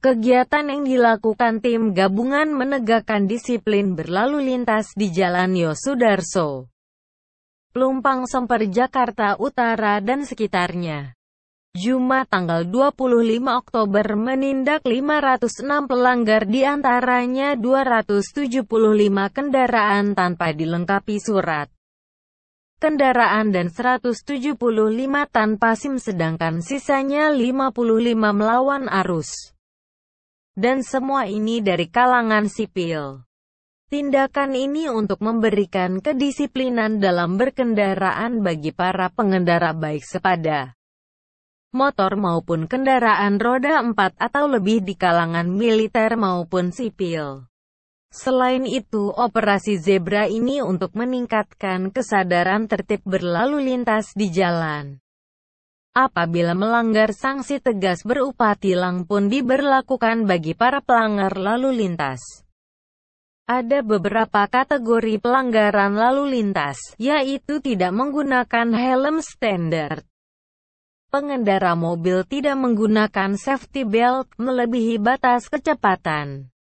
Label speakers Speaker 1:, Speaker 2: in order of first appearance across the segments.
Speaker 1: Kegiatan yang dilakukan tim gabungan menegakkan disiplin berlalu lintas di Jalan Yosudarso, Plumpang Semper Jakarta Utara dan sekitarnya. Jumat tanggal 25 Oktober menindak 506 pelanggar diantaranya 275 kendaraan tanpa dilengkapi surat kendaraan dan 175 tanpa SIM sedangkan sisanya 55 melawan arus dan semua ini dari kalangan sipil. Tindakan ini untuk memberikan kedisiplinan dalam berkendaraan bagi para pengendara baik sepeda, motor maupun kendaraan roda empat atau lebih di kalangan militer maupun sipil. Selain itu, operasi zebra ini untuk meningkatkan kesadaran tertib berlalu lintas di jalan. Apabila melanggar sanksi tegas berupa tilang pun diberlakukan bagi para pelanggar lalu lintas. Ada beberapa kategori pelanggaran lalu lintas, yaitu tidak menggunakan helm standar, pengendara mobil tidak menggunakan safety belt melebihi batas kecepatan,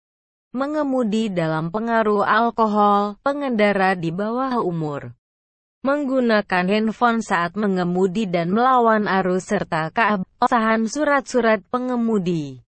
Speaker 1: mengemudi dalam pengaruh alkohol, pengendara di bawah umur menggunakan handphone saat mengemudi dan melawan arus serta keabsahan surat-surat pengemudi.